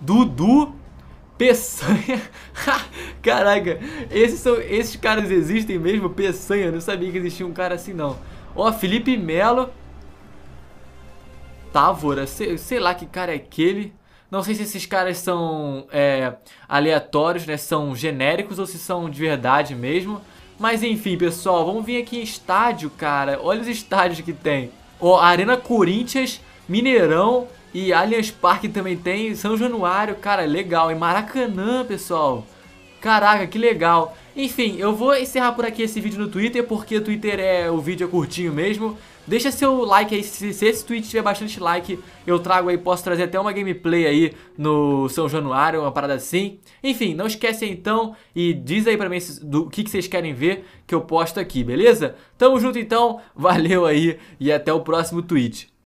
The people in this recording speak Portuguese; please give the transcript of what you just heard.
Dudu Peçanha. Caraca, esses, são, esses caras existem mesmo? Peçanha, não sabia que existia um cara assim não. Ó, Felipe Melo. Távora, sei, sei, lá que cara é aquele. Não sei se esses caras são é, aleatórios, né? São genéricos ou se são de verdade mesmo. Mas enfim, pessoal, vamos vir aqui em estádio, cara. Olha os estádios que tem. Ó, Arena Corinthians, Mineirão, e Allianz Parque também tem. São Januário, cara, legal. E Maracanã, pessoal. Caraca, que legal. Enfim, eu vou encerrar por aqui esse vídeo no Twitter, porque o Twitter é o vídeo é curtinho mesmo. Deixa seu like aí, se, se esse tweet tiver bastante like, eu trago aí, posso trazer até uma gameplay aí no São Januário, uma parada assim. Enfim, não esquece então e diz aí pra mim do que, que vocês querem ver que eu posto aqui, beleza? Tamo junto então, valeu aí e até o próximo tweet.